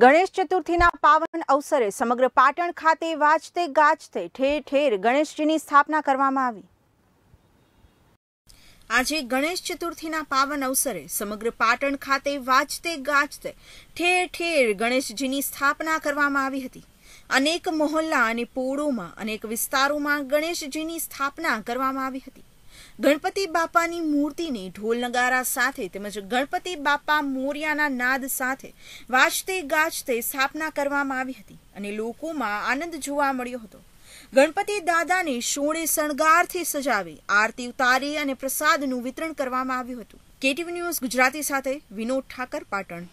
ગણેશ ચતુર્થીના પાવન અવસરે સમગ્ર પાટણ ખાતે વાજતે ગાજતે ઠેર ઠેર ગણેશજીની સ્થાપના કરવામાં આવી આજે ગણેશ ચતુર્થીના પાવન અવસરે સમગ્ર પાટણ ખાતે વાજતે ગાજતે ઠેર ઠેર ગણેશજીની સ્થાપના કરવામાં આવી હતી અનેક મહોલ્લા અને પોળોમાં અનેક વિસ્તારોમાં ગણેશજીની સ્થાપના કરવામાં આવી હતી ગણપતિ બાપાની મૂર્તિને ઢોલ નગારા સાથે તેમજ ગણપતિ બાપા મોર્યાના નાદ સાથે વાજતે ગાજતે સ્થાપના કરવામાં આવી હતી અને લોકોમાં આનંદ જોવા મળ્યો હતો ગણપતિ દાદાને શોણે શણગારથી સજાવી આરતી ઉતારી અને પ્રસાદનું વિતરણ કરવામાં આવ્યું હતું કેટીવી ન્યૂઝ ગુજરાતી સાથે વિનોદ ઠાકર પાટણ